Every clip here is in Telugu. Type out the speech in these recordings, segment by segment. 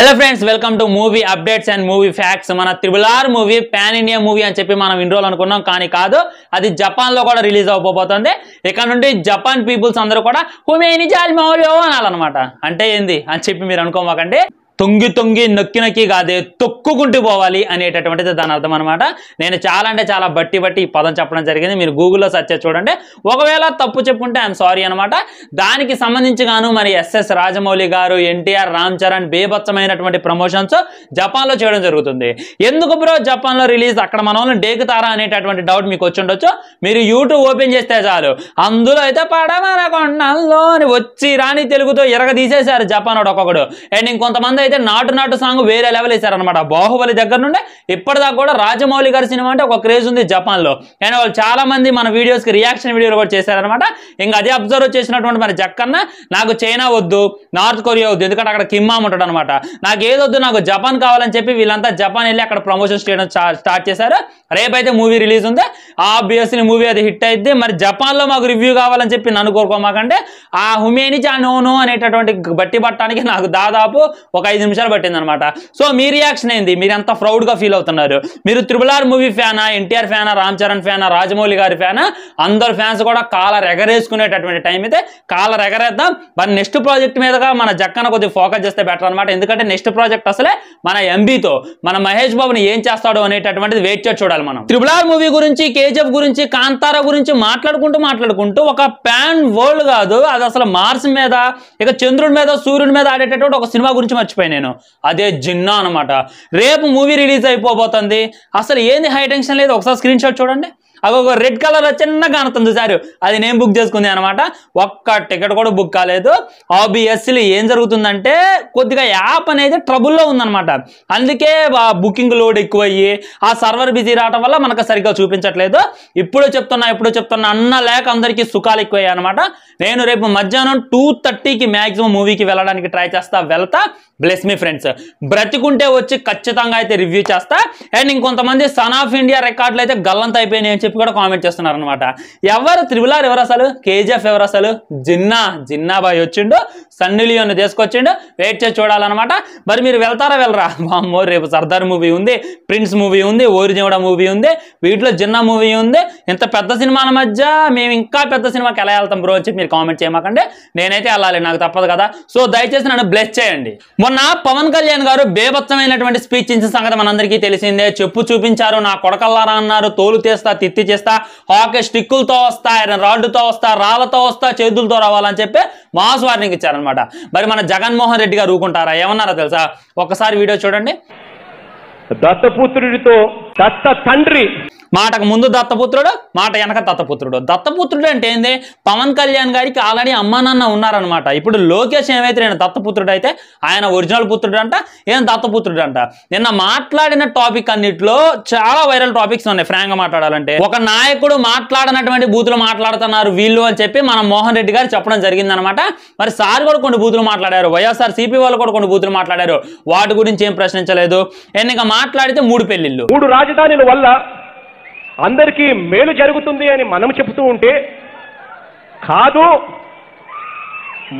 hello friends welcome to movie updates and movie facts మన triple R movie pan India movie అని చెప్పి మనం ఇన్రోల్ అనుకున్నాం కానీ కాదు అది జపాన్ లో కూడా రిలీజ్ అవ్వబోతుంది ఇక్కడ నుండి జపాన్ పీపుల్స్ అందరూ కూడా హుమేని జాల్ మౌలి అనాలన్నమాట అంటే ఏంది అని చెప్పి మీరు అనుకోమాకండి తొంగి తొంగి నొక్కి నొక్కి కాదే తొక్కుకుంటూ పోవాలి అనేటటువంటిది దాని అర్థం అనమాట నేను చాలా అంటే చాలా బట్టి బట్టి ఈ పదం చెప్పడం జరిగింది మీరు గూగుల్లో సర్చ్ చూడండి ఒకవేళ తప్పు చెప్పుకుంటే ఐఎమ్ సారీ అనమాట దానికి సంబంధించి గాను మరి ఎస్ఎస్ రాజమౌళి గారు ఎన్టీఆర్ రామ్ చరణ్ బేభత్సమైనటువంటి ప్రమోషన్స్ జపాన్లో చేయడం జరుగుతుంది ఎందుకు బ్రో జపాన్లో రిలీజ్ అక్కడ డేకు డేకుతారా అనేటటువంటి డౌట్ మీకు వచ్చి ఉండొచ్చు మీరు యూట్యూబ్ ఓపెన్ చేస్తే చాలు అందులో అయితే పడమరకొండల్లో వచ్చి రాని తెలుగుతో ఎరగ తీసేశారు జపాన్ ఒక్కొక్కడు అండ్ ఇంకొంతమంది అయితే నాటు నాటు సాంగ్ వేరే లెవెల్ వేశారనమాట బాహుబలి దగ్గర నుండి ఇప్పటిదాకా కూడా రాజమౌళి గారి సినిమా అంటే ఒక క్రేజ్ ఉంది జపాన్లో అండ్ వాళ్ళు చాలామంది మన వీడియోస్కి రియాక్షన్ వీడియోలు కూడా చేశారనమాట ఇంకా అదే అబ్జర్వ్ చేసినటువంటి మన జక్కన్న నాకు చైనా వద్దు నార్త్ కొరియా వద్దు ఎందుకంటే అక్కడ కిమ్మామ్ ఉంటాడు అనమాట నాకు ఏదొద్దు నాకు జపాన్ కావాలని చెప్పి వీళ్ళంతా జపాన్ వెళ్ళి అక్కడ ప్రమోషన్ చేయడం స్టార్ట్ చేశారు రేపైతే మూవీ రిలీజ్ ఉంది ఆబ్వియస్లీ మూవీ అది హిట్ అయితే మరి జపాన్లో మాకు రివ్యూ కావాలని చెప్పి నన్ను కోరుకోమాకంటే ఆ హుమేని ఆ నోను అనేటటువంటి బట్టి పట్టడానికి నాకు దాదాపు ఒక ఐదు ఐదు నిమిషాలు పట్టింది అనమాట సో మీ రియాక్షన్ ఏంది మీరు ఎంత ప్రౌడ్గా ఫీల్ అవుతున్నారు మీరు త్రిబుల్ ఆర్ మూవీ ఫ్యానా ఎన్టీఆర్ ఫ్యానా రామ్ చరణ్ ఫ్యానా రాజమౌళి గారి ఫ్యానా అందరు ఫ్యాన్స్ కూడా కాల రెగరేసుకునేటటువంటి టైం అయితే కాల రెగరేద్దాం మరి నెక్స్ట్ ప్రాజెక్ట్ మీదగా మన జక్కన కొద్దిగా ఫోకస్ చేస్తే బెటర్ అనమాట ఎందుకంటే నెక్స్ట్ ప్రాజెక్ట్ అసలే మన ఎంబీతో మన మహేష్ బాబుని ఏం చేస్తాడో అనేటటువంటిది వెయిట్ చేసి చూడాలి మనం త్రిబుల్ ఆర్ మూవీ గురించి కేజీఎఫ్ గురించి కాంతారా గురించి మాట్లాడుకుంటూ మాట్లాడుకుంటూ ఒక ప్యాన్ వరల్డ్ కాదు అది అసలు మార్స్ మీద ఇక చంద్రుడి మీద సూర్యుడి మీద ఆడేటటువంటి ఒక సినిమా గురించి మర్చిపోయింది నేను అదే జిన్నా అనమాట రేపు మూవీ రిలీజ్ అయిపోబోతుంది అసలు ఏంది హై టెన్షన్ లేదు ఒకసారి స్క్రీన్ షాట్ చూడండి అక్కడ ఒక రెడ్ కలర్ చిన్నగా కనుతుంది చూసారు అది నేను బుక్ చేసుకుంది అనమాట ఒక్క టికెట్ కూడా బుక్ కాలేదు ఆబియస్లీ ఏం జరుగుతుందంటే కొద్దిగా యాప్ అనేది ట్రబుల్లో ఉందనమాట అందుకే బుకింగ్ లోడ్ ఎక్కువయ్యి ఆ సర్వర్ బిజీ రావడం వల్ల మనకు సరిగ్గా చూపించట్లేదు ఇప్పుడు చెప్తున్నా ఇప్పుడు చెప్తున్నా అన్న లేక అందరికీ సుఖాలు ఎక్కువయ్యాయి అనమాట నేను రేపు మధ్యాహ్నం టూ థర్టీకి మ్యాక్సిమం మూవీకి వెళ్ళడానికి ట్రై చేస్తా వెళ్తా బ్లెస్ మీ ఫ్రెండ్స్ బ్రతికుంటే వచ్చి ఖచ్చితంగా అయితే రివ్యూ చేస్తా అండ్ ఇంకొంతమంది సన్ ఆఫ్ ఇండియా రికార్డులు అయితే గల్లంత అయిపోయినాయి అని చెప్పి కూడా కామెంట్ చేస్తున్నారు అనమాట ఎవరు త్రిబులార్ ఎవరు అసలు కేజీఎఫ్ ఎవరు అసలు జిన్నా జిన్నా బాయ్ వచ్చిండు సన్నిలియోన్ తీసుకొచ్చిండు వెయిట్ చేసి చూడాలన్నమాట మరి మీరు వెళ్తారా వెళ్ళరా బామ్మో రేపు సర్దార్ మూవీ ఉంది ప్రిన్స్ మూవీ ఉంది ఓరిజెవడ మూవీ ఉంది వీటిలో జిన్నా మూవీ ఉంది ఇంత పెద్ద సినిమాల మధ్య మేము ఇంకా పెద్ద సినిమాకి ఎలా వెళ్తాం బ్రో అని మీరు కామెంట్ చేయమాకండి నేనైతే వెళ్ళాలి నాకు తప్పదు కదా సో దయచేసి నన్ను బ్లెస్ చేయండి మొన్న పవన్ కళ్యాణ్ గారు బేభత్సమైనటువంటి స్పీచ్ ఇచ్చిన సంగతి మనందరికీ తెలిసిందే చెప్పు చూపించారు నా కొడకల్లారా అన్నారు తోలు తీస్తా తిత్తి శక్తి చేస్తా హాకీ స్టిక్కులతో వస్తా ఆయన రాడ్డుతో వస్తా రాళ్లతో వస్తా చేతులతో రావాలని చెప్పి మాస్ వార్నింగ్ ఇచ్చారనమాట మరి మన జగన్మోహన్ రెడ్డి గారు ఊరుకుంటారా ఏమన్నారా తెలుసా ఒకసారి వీడియో చూడండి దత్తపుత్రుడితో దత్త తండ్రి మాటకు ముందు దత్తపుత్రుడు మాట వెనక దత్తపుత్రుడు దత్తపుత్రుడు అంటే ఏంది పవన్ కళ్యాణ్ గారికి ఆల్రెడీ అమ్మా నాన్న ఉన్నారనమాట ఇప్పుడు లోకేష్ ఏమైతే నేను దత్తపుత్రుడు అయితే ఆయన ఒరిజినల్ పుత్రుడు అంట ఏం దత్తపుత్రుడు అంట నిన్న మాట్లాడిన టాపిక్ అన్నిట్లో చాలా వైరల్ టాపిక్స్ ఉన్నాయి ఫ్రాంక్గా మాట్లాడాలంటే ఒక నాయకుడు మాట్లాడినటువంటి బూతులు మాట్లాడుతున్నారు వీళ్ళు అని చెప్పి మన మోహన్ రెడ్డి గారు చెప్పడం జరిగిందనమాట మరి సార్ కూడా కొన్ని బూతులు మాట్లాడారు వైఎస్ఆర్ సిపి వాళ్ళు కూడా కొన్ని బూతులు మాట్లాడారు వాటి గురించి ఏం ప్రశ్నించలేదు ఎన్నిక మాట్లాడితే మూడు పెళ్లిళ్ళు మూడు రాజధానుల వల్ల అందరికీ మేలు జరుగుతుంది అని మనం చెబుతూ ఉంటే కాదు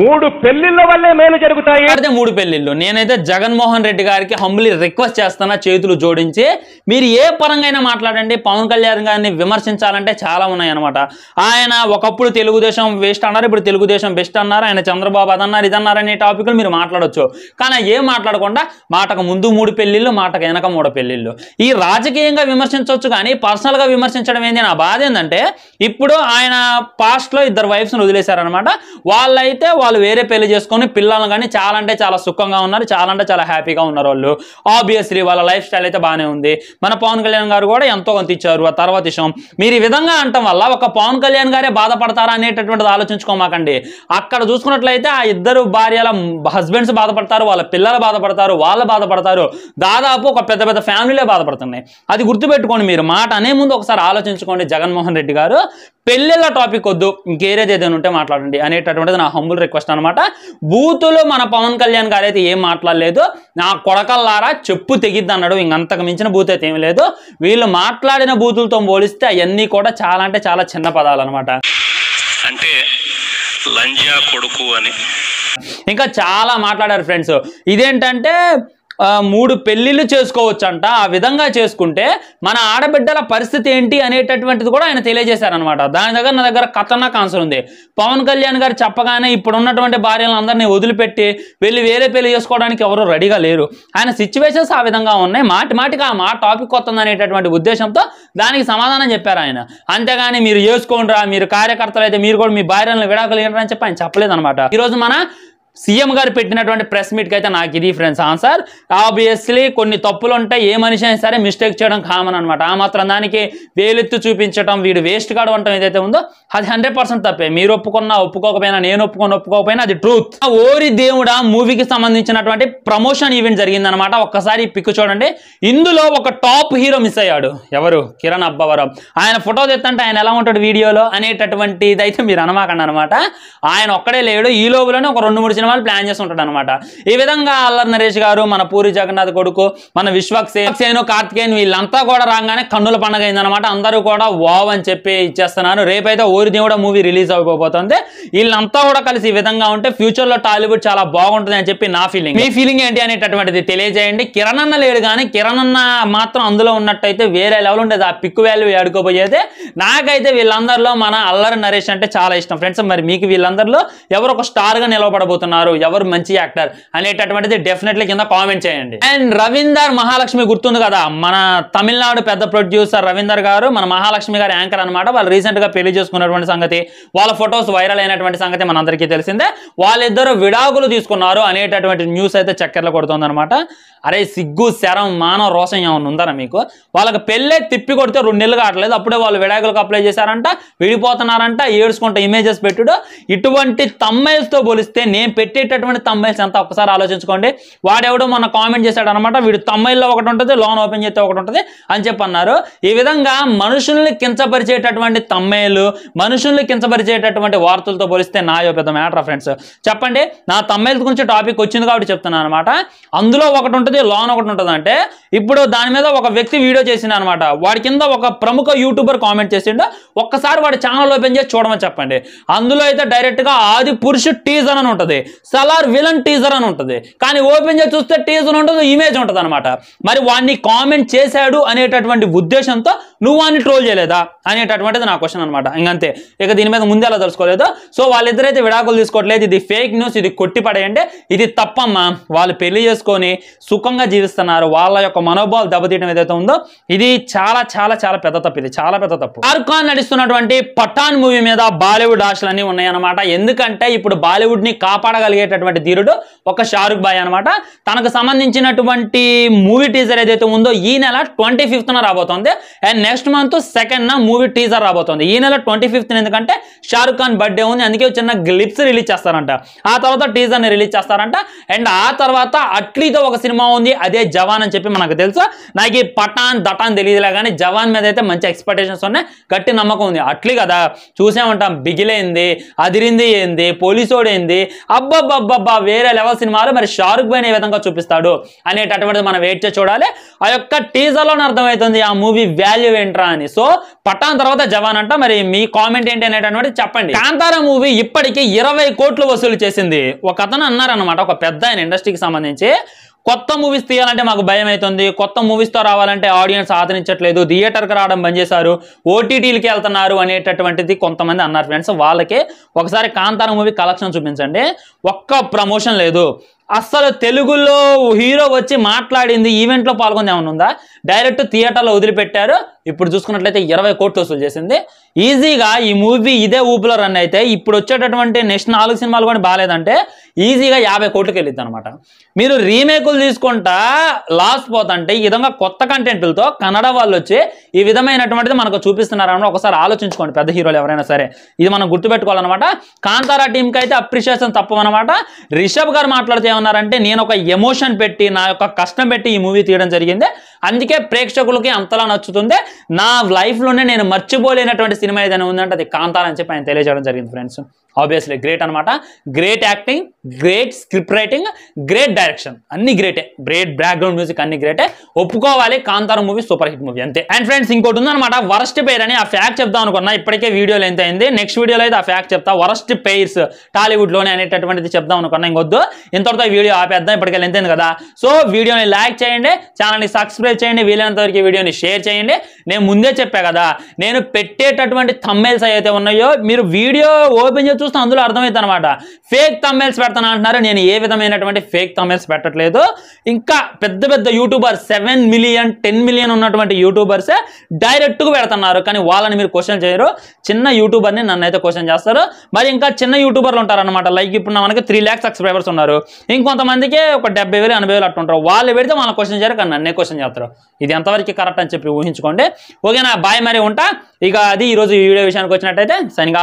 మూడు పెళ్లిళ్ళ వల్లే మేలు జరుగుతాయి అదే మూడు పెళ్లిళ్ళు నేనైతే జగన్మోహన్ రెడ్డి గారికి హంబులి రిక్వెస్ట్ చేస్తున్నా చేతులు జోడించి మీరు ఏ పరంగా మాట్లాడండి పవన్ కళ్యాణ్ గారిని విమర్శించాలంటే చాలా ఉన్నాయన్నమాట ఆయన ఒకప్పుడు తెలుగుదేశం వేస్ట్ అన్నారు ఇప్పుడు తెలుగుదేశం బెస్ట్ అన్నారు ఆయన చంద్రబాబు అదన్నారు ఇదన్నారనే టాపిక్లు మీరు మాట్లాడచ్చు కానీ ఏం మాట్లాడకుండా మాటకు ముందు మూడు పెళ్లిళ్ళు మాటకు వెనక మూడు పెళ్లిళ్ళు ఈ రాజకీయంగా విమర్శించవచ్చు కానీ పర్సనల్గా విమర్శించడం ఏంది నా బాధ ఏంటంటే ఇప్పుడు ఆయన పాస్ట్లో ఇద్దరు వైఫ్స్ని వదిలేశారనమాట వాళ్ళైతే వాళ్ళు వేరే పెళ్లి చేసుకొని పిల్లలను కానీ చాలా అంటే చాలా సుఖంగా ఉన్నారు చాలా అంటే చాలా హ్యాపీగా ఉన్నారు వాళ్ళు ఆబ్వియస్లీ వాళ్ళ లైఫ్ స్టైల్ అయితే బాగానే ఉంది మన పవన్ కళ్యాణ్ గారు కూడా ఎంతో కొంత ఇచ్చారు ఆ తర్వాత విషయం మీరు ఈ విధంగా అంటాం వల్ల ఒక పవన్ కళ్యాణ్ గారే బాధపడతారా అనేటటువంటిది ఆలోచించుకోమాకండి అక్కడ చూసుకున్నట్లయితే ఆ ఇద్దరు భార్యల హస్బెండ్స్ బాధపడతారు వాళ్ళ పిల్లలు బాధపడతారు వాళ్ళు బాధపడతారు దాదాపు ఒక పెద్ద పెద్ద ఫ్యామిలీలే బాధపడుతున్నాయి అది గుర్తుపెట్టుకోండి మీరు మాట అనే ముందు ఒకసారి ఆలోచించుకోండి జగన్మోహన్ రెడ్డి గారు పెళ్ళిళ్ళ టాపిక్ వద్దు ఇంకేరేది ఏదైనా ఉంటే మాట్లాడండి అనేటటువంటిది నా హంబుల్ రిక్వెస్ట్ అనమాట బూతులో మన పవన్ కళ్యాణ్ గారు అయితే ఏం మాట్లాడలేదు నా కొడకల్లారా చెప్పు తెగిద్ది అన్నాడు ఇంకంతకు మించిన బూత్ అయితే ఏం లేదు వీళ్ళు మాట్లాడిన బూతులతో పోలిస్తే అవన్నీ కూడా చాలా అంటే చాలా చిన్న పదాలు అనమాట అంటే లంజా కొడుకు అని ఇంకా చాలా మాట్లాడారు ఫ్రెండ్స్ ఇదేంటంటే మూడు పెళ్లిళ్ళు చేసుకోవచ్చంట ఆ విధంగా చేసుకుంటే మన ఆడబిడ్డల పరిస్థితి ఏంటి అనేటటువంటిది కూడా ఆయన తెలియజేశారనమాట దాని దగ్గర నా దగ్గర ఖతర్నాక్ ఆన్సర్ ఉంది పవన్ కళ్యాణ్ గారు చెప్పగానే ఇప్పుడు ఉన్నటువంటి అందరినీ వదిలిపెట్టి వెళ్ళి వేరే పెళ్లి చేసుకోవడానికి ఎవరు రెడీగా లేరు ఆయన సిచ్యువేషన్స్ ఆ విధంగా ఉన్నాయి మాటి మాటికి ఆ మా టాపిక్ వస్తుంది అనేటటువంటి ఉద్దేశంతో దానికి సమాధానం చెప్పారు ఆయన అంతేగాని మీరు చేసుకోండి మీరు కార్యకర్తలు అయితే మీరు కూడా మీ భార్యలను విడాకులు ఏంటని చెప్పి ఆయన చెప్పలేదు అనమాట ఈరోజు మన సీఎం గారు పెట్టినటువంటి ప్రెస్ మీట్కి అయితే నాకు ఇది ఫ్రెండ్స్ ఆన్సర్ ఆబ్వియస్లీ కొన్ని తప్పులు ఉంటాయి ఏ మనిషి అయినా సరే మిస్టేక్ చేయడం కామన్ అనమాట ఆ మాత్రం దానికి వేలెత్తు చూపించడం వీడు వేస్ట్ కాడు ఏదైతే ఉందో అది హండ్రెడ్ తప్పే మీరు ఒప్పుకున్నా ఒప్పుకోకపోయినా నేను ఒప్పుకొని ఒప్పుకోకపోయినా అది ట్రూత్ ఓరి దేవుడా మూవీకి సంబంధించినటువంటి ప్రమోషన్ ఈవెంట్ జరిగిందనమాట ఒక్కసారి పిక్ చూడండి ఇందులో ఒక టాప్ హీరో మిస్ అయ్యాడు ఎవరు కిరణ్ అబ్బవరం ఆయన ఫోటో తెత్తంటే ఆయన ఎలా ఉంటాడు వీడియోలో అనేటటువంటిది అయితే మీరు అనమాకండి అనమాట ఆయన ఒక్కడే లేడు ఈ లోపులనే ఒక రెండు మూడు వాళ్ళు ప్లాన్ చేసి ఉంటాడు అనమాట ఈ విధంగా అల్లరి నరేష్ గారు మన పూరి జగన్నాథ్ కొడుకు మన విశ్వక్ సేను కార్తికేయన్ వీళ్ళంతా కూడా రాగానే కన్నుల పండగ అయిందనమాట అందరూ కూడా వావ్ అని చెప్పి ఇచ్చేస్తున్నారు రేపైతే ఊరి దేవుడ మూవీ రిలీజ్ అయిపోతుంది వీళ్ళంతా కూడా కలిసి ఈ విధంగా ఉంటే ఫ్యూచర్ లో టాలీవుడ్ చాలా బాగుంటుంది అని చెప్పి నా ఫీలింగ్ మీ ఫీలింగ్ ఏంటి అనేటటువంటిది తెలియజేయండి కిరణ్ అన్న లేడు కానీ కిరణ్ అన్న మాత్రం అందులో ఉన్నట్టయితే వేరే లెవెల్ ఉండేది ఆ పిక్ వాల్యూ ఆడుకోబోయేది నాకైతే వీళ్ళందరిలో మన అల్లరి నరేష్ అంటే చాలా ఇష్టం ఫ్రెండ్స్ మరి మీకు వీళ్ళందరిలో ఎవరు ఒక స్టార్ గా నిలబడబోతున్నారు ఉన్నారు ఎవరు మంచి యాక్టర్ అనేటటువంటిది డెఫినెట్లీ కింద కామెంట్ చేయండి అండ్ రవీందర్ మహాలక్ష్మి గుర్తుంది కదా మన తమిళనాడు పెద్ద ప్రొడ్యూసర్ రవీందర్ గారు మన మహాలక్ష్మి గారి యాంకర్ అనమాట వాళ్ళు రీసెంట్ గా పెళ్లి చేసుకున్నటువంటి సంగతి వాళ్ళ ఫొటోస్ వైరల్ అయినటువంటి సంగతి మనందరికీ తెలిసిందే వాళ్ళిద్దరు విడాకులు తీసుకున్నారు అనేటటువంటి న్యూస్ అయితే చక్కెర్లు అనమాట అరే సిగ్గు శరం మానవ రోషం ఏమైనా ఉందరా మీకు వాళ్ళకి పెళ్ళే తిప్పి కొడితే రెండు నెలలు కావట్లేదు అప్పుడే వాళ్ళు విడాకులకు అప్లై చేశారంట విడిపోతున్నారంట ఏడ్చుకుంటే ఇమేజెస్ పెట్టుడు ఇటువంటి తో పోలిస్తే నేను పెట్టేటటువంటి తమ్మైల్స్ ఎంత ఒకసారి ఆలోచించుకోండి వాడెవడో మన కామెంట్ చేశాడు అనమాట వీడు తమ్మైల్లో ఒకటి ఉంటుంది లోన్ ఓపెన్ చేస్తే ఒకటి ఉంటుంది అని చెప్పి అన్నారు ఈ విధంగా మనుషుల్ని కించపరిచేటటువంటి తమ్మైలు మనుషుల్ని కించపరిచేటటువంటి వార్తలతో పోలిస్తే నా పెద్ద మ్యాటర్ ఫ్రెండ్స్ చెప్పండి నా తమ్మైల గురించి టాపిక్ వచ్చింది కాబట్టి చెప్తున్నాను అనమాట అందులో ఒకటి ఉంటుంది లోన్ ఒకటి ఉంటుంది అంటే ఇప్పుడు దాని మీద ఒక వ్యక్తి వీడియో చేసిండు అనమాట వాడి కింద ఒక ప్రముఖ యూట్యూబర్ కామెంట్ చేసిండు ఒక్కసారి వాడి ఛానల్ ఓపెన్ చేసి చూడమని చెప్పండి అందులో అయితే డైరెక్ట్గా ఆది పురుషు టీజన్ అని ఉంటుంది సలార్ విలన్ టీజర్ అని ఉంటుంది కానీ ఓపెన్ చేసి చూస్తే టీజర్ ఉంటుంది ఇమేజ్ ఉంటుంది మరి వాడిని కామెంట్ చేశాడు అనేటటువంటి ఉద్దేశంతో నువ్వు అని ట్రోల్ చేయలేదా అనేటటువంటిది నా క్వశ్చన్ అనమాట ఇంకంతే ఇక దీని మీద ముందే అలా తెలుసుకోలేదు సో వాళ్ళిద్దరైతే విడాకులు తీసుకోవట్లేదు ఇది ఫేక్ న్యూస్ ఇది కొట్టిపడేయండి ఇది తప్పమ్మా వాళ్ళు పెళ్లి చేసుకొని సుఖంగా జీవిస్తున్నారు వాళ్ళ యొక్క మనోభావాలు దెబ్బతీయడం ఏదైతే ఉందో ఇది చాలా చాలా చాలా పెద్ద తప్పు ఇది చాలా పెద్ద తప్పు షారుఖ్ ఖాన్ నటిస్తున్నటువంటి పఠాన్ మూవీ మీద బాలీవుడ్ ఆశలన్నీ ఉన్నాయన్నమాట ఎందుకంటే ఇప్పుడు బాలీవుడ్ ని కాపాడగలిగేటటువంటి ధీరుడు ఒక షారుఖ్ బాయ్ అనమాట తనకు సంబంధించినటువంటి మూవీ టీజర్ ఏదైతే ఉందో ఈ నెల ట్వంటీ ఫిఫ్త్న రాబోతోంది అండ్ నెక్స్ట్ మంత్ సెకండ్ నా మూవీ టీజర్ రాబోతుంది ఈ నెల ట్వంటీ ఫిఫ్త్ ఎందుకంటే షారుఖ్ ఖాన్ బర్త్డే ఉంది అందుకే చిన్న గ్లిప్స్ రిలీజ్ చేస్తారంట ఆ తర్వాత ని రిలీజ్ చేస్తారంట అండ్ ఆ తర్వాత అట్లీతో ఒక సినిమా ఉంది అదే జవాన్ అని చెప్పి మనకు తెలుసు నాకు ఈ పటాన్ దటాన్ తెలియదులే కానీ జవాన్ మీద అయితే మంచి ఎక్స్పెక్టేషన్స్ ఉన్నాయి గట్టి నమ్మకం ఉంది అట్లీ కదా చూసామంటాం బిగిలేంది అదిరింది ఏంది పోలీసోడు ఏంది అబ్బబ్బబ్బబ్బా వేరే లెవెల్ సినిమాలు మరి షారుఖ్ భాయ్ ఏ విధంగా చూపిస్తాడు అనేటటువంటిది మనం వెయిట్ చేసి చూడాలి ఆ యొక్క లో అర్థమవుతుంది ఆ మూవీ వాల్యూ ఏంట్రా అని సో పఠాన్ తర్వాత జవాన్ అంట మరి మీ కామెంట్ ఏంటి అనేటటువంటి చెప్పండి కాంతారా మూవీ ఇప్పటికీ ఇరవై కోట్లు వసూలు చేసింది ఒక అతను అన్నారనమాట ఒక పెద్ద ఆయన ఇండస్ట్రీకి సంబంధించి కొత్త మూవీస్ తీయాలంటే మాకు భయం అవుతుంది కొత్త మూవీస్తో రావాలంటే ఆడియన్స్ ఆదరించట్లేదు థియేటర్కి రావడం బంద్ చేశారు ఓటీటీలకి వెళ్తున్నారు అనేటటువంటిది కొంతమంది అన్నారు ఫ్రెండ్స్ వాళ్ళకి ఒకసారి కాంతార మూవీ కలెక్షన్ చూపించండి ఒక్క ప్రమోషన్ లేదు అస్సలు తెలుగులో హీరో వచ్చి మాట్లాడింది ఈవెంట్లో పాల్గొంది ఏమైనా ఉందా డైరెక్ట్ థియేటర్లో వదిలిపెట్టారు ఇప్పుడు చూసుకున్నట్లయితే ఇరవై కోట్లు వసూలు చేసింది ఈజీగా ఈ మూవీ ఇదే ఊపులో రన్ అయితే ఇప్పుడు వచ్చేటటువంటి నెక్స్ట్ నాలుగు సినిమాలు కూడా బాగాలేదంటే ఈజీగా యాభై కోట్లకి వెళ్ళింది అనమాట మీరు రీమేకులు తీసుకుంటా లాస్ పోతుంటే ఈ విధంగా కొత్త కంటెంట్లతో కన్నడ వాళ్ళు వచ్చి ఈ విధమైనటువంటిది మనకు చూపిస్తున్నారన్న ఒకసారి ఆలోచించుకోండి పెద్ద హీరోలు ఎవరైనా సరే ఇది మనం గుర్తుపెట్టుకోవాలన్నమాట కాంతారా టీంకి అయితే అప్రిషియేషన్ అనమాట రిషబ్ గారు మాట్లాడితే ఏమన్నారంటే నేను ఒక ఎమోషన్ పెట్టి నా యొక్క కష్టం పెట్టి ఈ మూవీ తీయడం జరిగింది అందుకే ప్రేక్షకులకి అంతలా నచ్చుతుంది నా లైఫ్లోనే నేను మర్చిపోలేనటువంటి సినిమా ఏదైనా ఉందంటే అది కాంతార్ అని చెప్పి ఆయన తెలియజేయడం జరిగింది ఫ్రెండ్స్ ఆబ్వియస్లీ గ్రేట్ అనమాట great acting great script writing great direction అన్ని గ్రేటే గ్రేట్ బ్యాక్గ్రౌండ్ మ్యూజిక్ అన్ని గ్రేటే ఒప్పుకోవాలి Kantara movie super hit movie అంతే అండ్ ఫ్రెండ్స్ ఇంకోటి ఉందన్నమాట వరస్ట్ పేర్ అని ఆ ఫ్యాక్ట్ చెప్దాం అనుకున్నా ఇప్పటికే వీడియోలో ఎంత అయింది నెక్స్ట్ వీడియోలో అయితే ఆ ఫ్యాక్ట్ చెప్తా వరస్ట్ పేర్స్ టాలీవుడ్లోనే అనేటటువంటిది చెప్దాం అనుకున్నా ఇంకొద్దు ఇంతవరకు వీడియో ఆపేద్దాం ఇప్పటికే ఎంత కదా సో వీడియోని లైక్ చేయండి ఛానల్ని సబ్స్క్రైబ్ సబ్స్క్రైబ్ చేయండి వీలైనంత వరకు వీడియోని షేర్ చేయండి నేను ముందే చెప్పాను కదా నేను పెట్టేటటువంటి తమ్మెల్స్ అయితే ఉన్నాయో మీరు వీడియో ఓపెన్ చేసి చూస్తే అందులో అర్థమవుతుంది అనమాట ఫేక్ తమ్మెల్స్ పెడతాను అంటున్నారు నేను ఏ విధమైనటువంటి ఫేక్ తమ్మెల్స్ పెట్టట్లేదు ఇంకా పెద్ద పెద్ద YouTuber seven million ten million ఉన్నటువంటి యూట్యూబర్స్ డైరెక్ట్గా పెడుతున్నారు కానీ వాళ్ళని మీరు క్వశ్చన్ చేయరు చిన్న యూట్యూబర్ని నన్ను అయితే క్వశ్చన్ చేస్తారు మరి ఇంకా చిన్న యూట్యూబర్లు ఉంటారనమాట లైక్ ఇప్పుడు మనకి త్రీ ల్యాక్స్ సబ్స్క్రైబర్స్ ఉన్నారు ఇంకొంతమందికి ఒక డెబ్బై వేలు ఎనభై వేలు అట్టుంటారు వాళ్ళు పెడితే మన క్వశ్చన్ చేయరు కానీ నన్నే క్వశ్చన్ చేస్తారు చేశారు ఇది ఎంతవరకు కరెక్ట్ అని చెప్పి ఊహించుకోండి ఓకేనా బాయ్ మరి ఉంటా ఇక అది ఈరోజు ఈ వీడియో విషయానికి వచ్చినట్టయితే శనిగా